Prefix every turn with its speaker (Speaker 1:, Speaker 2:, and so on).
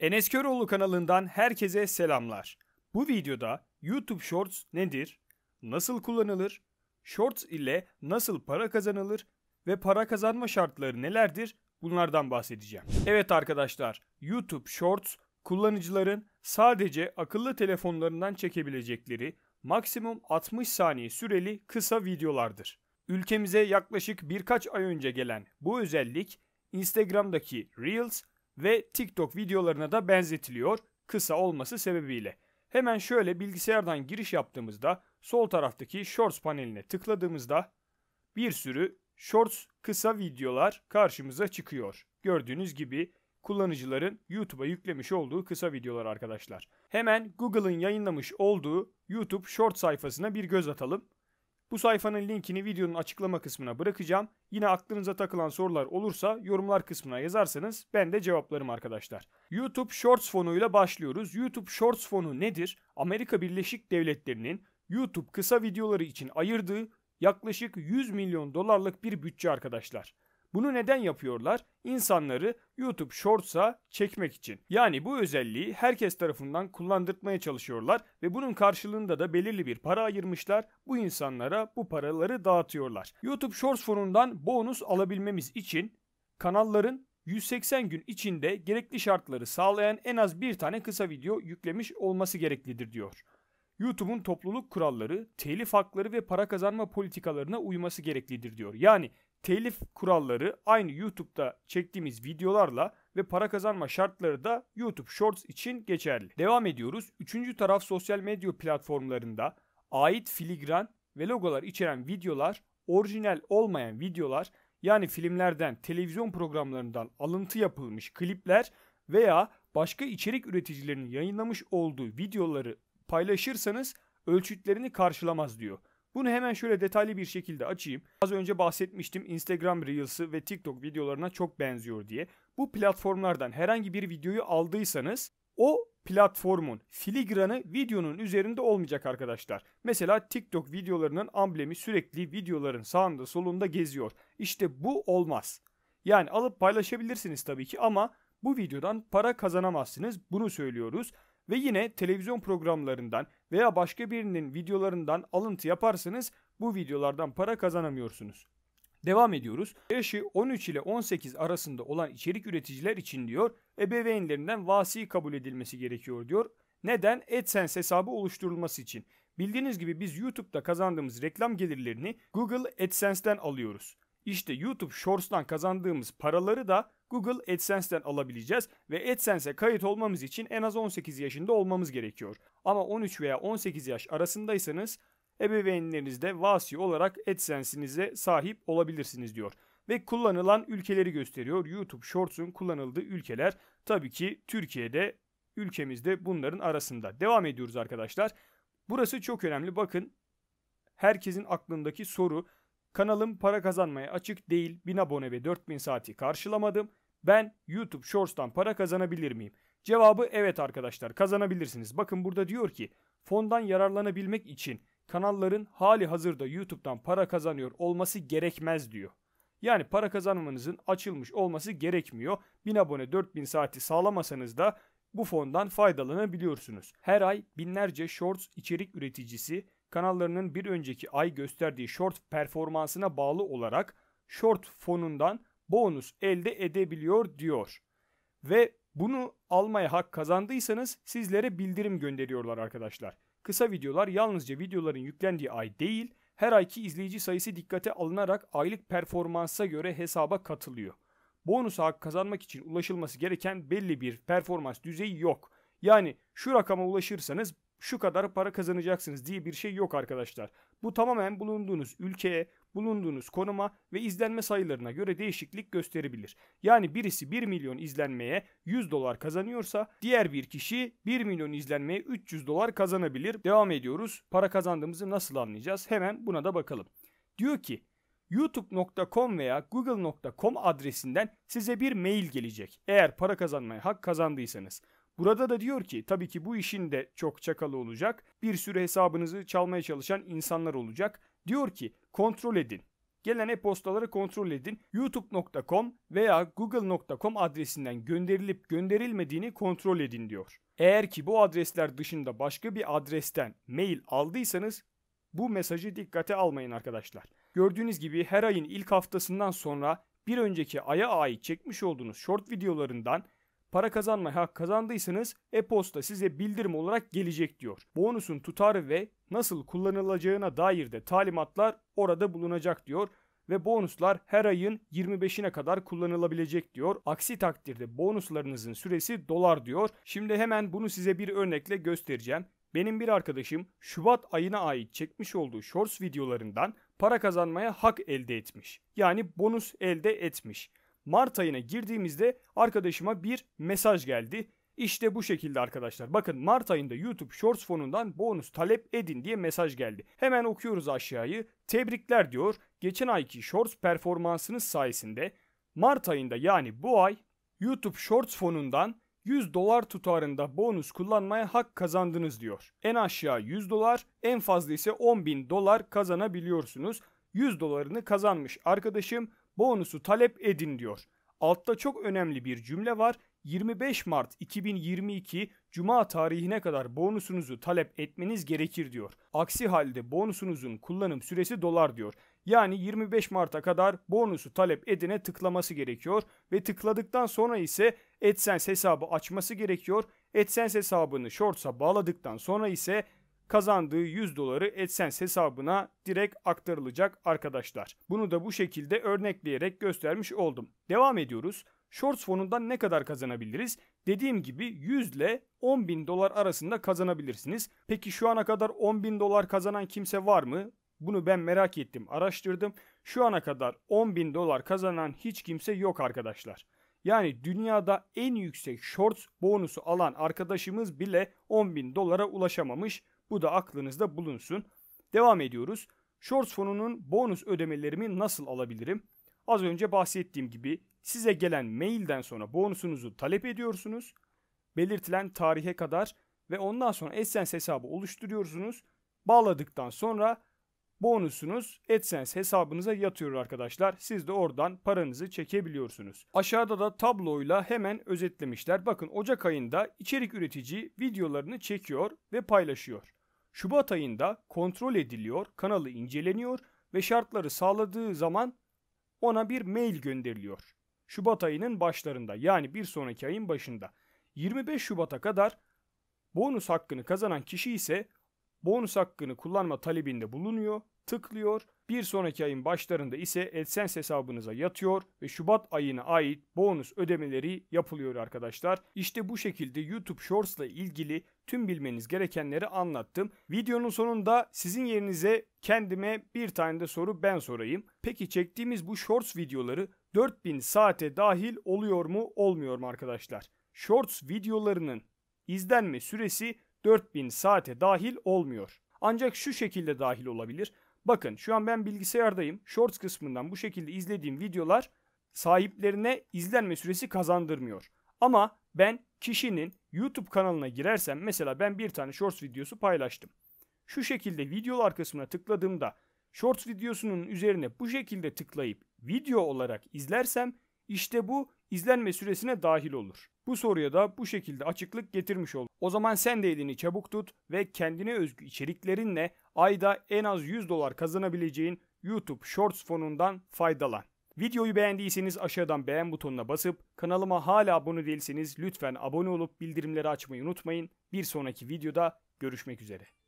Speaker 1: Enes Köroğlu kanalından herkese selamlar. Bu videoda YouTube Shorts nedir, nasıl kullanılır, Shorts ile nasıl para kazanılır ve para kazanma şartları nelerdir bunlardan bahsedeceğim. Evet arkadaşlar YouTube Shorts kullanıcıların sadece akıllı telefonlarından çekebilecekleri maksimum 60 saniye süreli kısa videolardır. Ülkemize yaklaşık birkaç ay önce gelen bu özellik Instagram'daki Reels ve TikTok videolarına da benzetiliyor kısa olması sebebiyle. Hemen şöyle bilgisayardan giriş yaptığımızda sol taraftaki Shorts paneline tıkladığımızda bir sürü Shorts kısa videolar karşımıza çıkıyor. Gördüğünüz gibi kullanıcıların YouTube'a yüklemiş olduğu kısa videolar arkadaşlar. Hemen Google'ın yayınlamış olduğu YouTube Shorts sayfasına bir göz atalım. Bu sayfanın linkini videonun açıklama kısmına bırakacağım. Yine aklınıza takılan sorular olursa yorumlar kısmına yazarsanız ben de cevaplarım arkadaşlar. YouTube Shorts fonuyla başlıyoruz. YouTube Shorts fonu nedir? Amerika Birleşik Devletleri'nin YouTube kısa videoları için ayırdığı yaklaşık 100 milyon dolarlık bir bütçe arkadaşlar. Bunu neden yapıyorlar? İnsanları YouTube Shorts'a çekmek için. Yani bu özelliği herkes tarafından kullandırtmaya çalışıyorlar ve bunun karşılığında da belirli bir para ayırmışlar. Bu insanlara bu paraları dağıtıyorlar. YouTube Shorts fonundan bonus alabilmemiz için kanalların 180 gün içinde gerekli şartları sağlayan en az bir tane kısa video yüklemiş olması gereklidir diyor. YouTube'un topluluk kuralları, telif hakları ve para kazanma politikalarına uyması gereklidir diyor. Yani telif kuralları aynı YouTube'da çektiğimiz videolarla ve para kazanma şartları da YouTube Shorts için geçerli. Devam ediyoruz. Üçüncü taraf sosyal medya platformlarında ait filigran ve logolar içeren videolar, orijinal olmayan videolar yani filmlerden, televizyon programlarından alıntı yapılmış klipler veya başka içerik üreticilerinin yayınlamış olduğu videoları paylaşırsanız ölçütlerini karşılamaz diyor. Bunu hemen şöyle detaylı bir şekilde açayım. Az önce bahsetmiştim Instagram Reels'ı ve TikTok videolarına çok benziyor diye. Bu platformlardan herhangi bir videoyu aldıysanız o platformun filigranı videonun üzerinde olmayacak arkadaşlar. Mesela TikTok videolarının amblemi sürekli videoların sağında solunda geziyor. İşte bu olmaz. Yani alıp paylaşabilirsiniz tabii ki ama bu videodan para kazanamazsınız. Bunu söylüyoruz ve yine televizyon programlarından veya başka birinin videolarından alıntı yaparsanız bu videolardan para kazanamıyorsunuz. Devam ediyoruz. Yaşı 13 ile 18 arasında olan içerik üreticiler için diyor ebeveynlerinden vasi kabul edilmesi gerekiyor diyor. Neden? AdSense hesabı oluşturulması için. Bildiğiniz gibi biz YouTube'da kazandığımız reklam gelirlerini Google AdSense'den alıyoruz. İşte YouTube Shorts'tan kazandığımız paraları da Google AdSense'den alabileceğiz ve AdSense'e kayıt olmamız için en az 18 yaşında olmamız gerekiyor. Ama 13 veya 18 yaş arasındaysanız ebeveynleriniz de vasi olarak AdSense'inize sahip olabilirsiniz diyor. Ve kullanılan ülkeleri gösteriyor. YouTube Shorts'un kullanıldığı ülkeler tabii ki Türkiye'de ülkemizde bunların arasında. Devam ediyoruz arkadaşlar. Burası çok önemli. Bakın herkesin aklındaki soru Kanalım para kazanmaya açık değil. 1000 abone ve 4000 saati karşılamadım. Ben YouTube Shorts'tan para kazanabilir miyim? Cevabı evet arkadaşlar kazanabilirsiniz. Bakın burada diyor ki fondan yararlanabilmek için kanalların hali hazırda YouTube'dan para kazanıyor olması gerekmez diyor. Yani para kazanmanızın açılmış olması gerekmiyor. 1000 abone 4000 saati sağlamasanız da bu fondan faydalanabiliyorsunuz. Her ay binlerce shorts içerik üreticisi kanallarının bir önceki ay gösterdiği short performansına bağlı olarak short fonundan bonus elde edebiliyor diyor. Ve bunu almaya hak kazandıysanız sizlere bildirim gönderiyorlar arkadaşlar. Kısa videolar yalnızca videoların yüklendiği ay değil, her ayki izleyici sayısı dikkate alınarak aylık performansa göre hesaba katılıyor. Bonus hak kazanmak için ulaşılması gereken belli bir performans düzeyi yok. Yani şu rakama ulaşırsanız şu kadar para kazanacaksınız diye bir şey yok arkadaşlar. Bu tamamen bulunduğunuz ülkeye, bulunduğunuz konuma ve izlenme sayılarına göre değişiklik gösterebilir. Yani birisi 1 milyon izlenmeye 100 dolar kazanıyorsa diğer bir kişi 1 milyon izlenmeye 300 dolar kazanabilir. Devam ediyoruz. Para kazandığımızı nasıl anlayacağız? Hemen buna da bakalım. Diyor ki youtube.com veya google.com adresinden size bir mail gelecek. Eğer para kazanmaya hak kazandıysanız. Burada da diyor ki tabii ki bu işin de çok çakalı olacak. Bir sürü hesabınızı çalmaya çalışan insanlar olacak. Diyor ki kontrol edin. Gelen e-postaları kontrol edin. youtube.com veya google.com adresinden gönderilip gönderilmediğini kontrol edin diyor. Eğer ki bu adresler dışında başka bir adresten mail aldıysanız bu mesajı dikkate almayın arkadaşlar. Gördüğünüz gibi her ayın ilk haftasından sonra bir önceki aya ait çekmiş olduğunuz short videolarından para kazanma hak kazandıysanız e-posta size bildirim olarak gelecek diyor. Bonusun tutarı ve nasıl kullanılacağına dair de talimatlar orada bulunacak diyor ve bonuslar her ayın 25'ine kadar kullanılabilecek diyor. Aksi takdirde bonuslarınızın süresi dolar diyor. Şimdi hemen bunu size bir örnekle göstereceğim. Benim bir arkadaşım Şubat ayına ait çekmiş olduğu shorts videolarından para kazanmaya hak elde etmiş. Yani bonus elde etmiş. Mart ayına girdiğimizde arkadaşıma bir mesaj geldi. İşte bu şekilde arkadaşlar. Bakın Mart ayında YouTube Shorts fonundan bonus talep edin diye mesaj geldi. Hemen okuyoruz aşağıyı. Tebrikler diyor. Geçen ayki Shorts performansınız sayesinde Mart ayında yani bu ay YouTube Shorts fonundan 100 dolar tutarında bonus kullanmaya hak kazandınız diyor. En aşağı 100 dolar, en fazla ise 10 bin dolar kazanabiliyorsunuz. 100 dolarını kazanmış arkadaşım bonusu talep edin diyor. Altta çok önemli bir cümle var. 25 Mart 2022 Cuma tarihine kadar bonusunuzu talep etmeniz gerekir diyor. Aksi halde bonusunuzun kullanım süresi dolar diyor. Yani 25 Mart'a kadar bonusu talep edine tıklaması gerekiyor ve tıkladıktan sonra ise AdSense hesabı açması gerekiyor. AdSense hesabını Shorts'a bağladıktan sonra ise kazandığı 100 doları AdSense hesabına direkt aktarılacak arkadaşlar. Bunu da bu şekilde örnekleyerek göstermiş oldum. Devam ediyoruz. Shorts fonundan ne kadar kazanabiliriz? Dediğim gibi 100 ile 10 bin dolar arasında kazanabilirsiniz. Peki şu ana kadar 10 bin dolar kazanan kimse var mı? Bunu ben merak ettim, araştırdım. Şu ana kadar 10 bin dolar kazanan hiç kimse yok arkadaşlar. Yani dünyada en yüksek shorts bonusu alan arkadaşımız bile 10 bin dolara ulaşamamış. Bu da aklınızda bulunsun. Devam ediyoruz. Shorts fonunun bonus ödemelerimi nasıl alabilirim? Az önce bahsettiğim gibi size gelen mailden sonra bonusunuzu talep ediyorsunuz. Belirtilen tarihe kadar ve ondan sonra AdSense hesabı oluşturuyorsunuz. Bağladıktan sonra bonusunuz AdSense hesabınıza yatıyor arkadaşlar. Siz de oradan paranızı çekebiliyorsunuz. Aşağıda da tabloyla hemen özetlemişler. Bakın Ocak ayında içerik üretici videolarını çekiyor ve paylaşıyor. Şubat ayında kontrol ediliyor, kanalı inceleniyor ve şartları sağladığı zaman ona bir mail gönderiliyor. Şubat ayının başlarında yani bir sonraki ayın başında 25 Şubat'a kadar bonus hakkını kazanan kişi ise bonus hakkını kullanma talebinde bulunuyor tıklıyor. Bir sonraki ayın başlarında ise AdSense hesabınıza yatıyor ve Şubat ayına ait bonus ödemeleri yapılıyor arkadaşlar. İşte bu şekilde YouTube Shorts ile ilgili tüm bilmeniz gerekenleri anlattım. Videonun sonunda sizin yerinize kendime bir tane de soru ben sorayım. Peki çektiğimiz bu Shorts videoları 4000 saate dahil oluyor mu olmuyor mu arkadaşlar? Shorts videolarının izlenme süresi 4000 saate dahil olmuyor. Ancak şu şekilde dahil olabilir. Bakın şu an ben bilgisayardayım. Shorts kısmından bu şekilde izlediğim videolar sahiplerine izlenme süresi kazandırmıyor. Ama ben kişinin YouTube kanalına girersem mesela ben bir tane Shorts videosu paylaştım. Şu şekilde videolar kısmına tıkladığımda Shorts videosunun üzerine bu şekilde tıklayıp video olarak izlersem işte bu izlenme süresine dahil olur. Bu soruya da bu şekilde açıklık getirmiş ol. O zaman sen de elini çabuk tut ve kendine özgü içeriklerinle ayda en az 100 dolar kazanabileceğin YouTube Shorts fonundan faydalan. Videoyu beğendiyseniz aşağıdan beğen butonuna basıp kanalıma hala abone değilseniz lütfen abone olup bildirimleri açmayı unutmayın. Bir sonraki videoda görüşmek üzere.